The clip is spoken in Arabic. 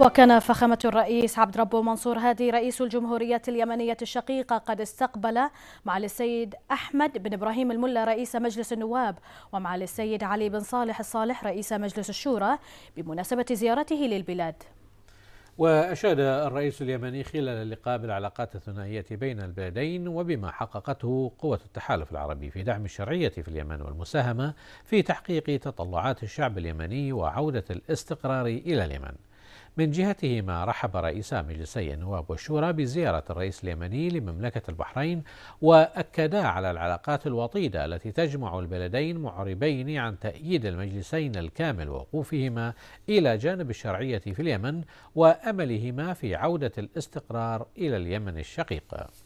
وكان فخامة الرئيس عبد ربه منصور هادي رئيس الجمهورية اليمنية الشقيقة قد استقبل مع السيد أحمد بن إبراهيم الملا رئيس مجلس النواب ومع السيد علي بن صالح الصالح رئيس مجلس الشورى بمناسبة زيارته للبلاد وأشاد الرئيس اليمني خلال اللقاء بالعلاقات الثنائية بين البلدين وبما حققته قوة التحالف العربي في دعم الشرعية في اليمن والمساهمة في تحقيق تطلعات الشعب اليمني وعودة الاستقرار إلى اليمن من جهتهما رحب رئيسا مجلسي النواب والشورى بزيارة الرئيس اليمني لمملكة البحرين وأكدا على العلاقات الوطيدة التي تجمع البلدين معربين عن تأييد المجلسين الكامل ووقوفهما إلى جانب الشرعية في اليمن وأملهما في عودة الاستقرار إلى اليمن الشقيق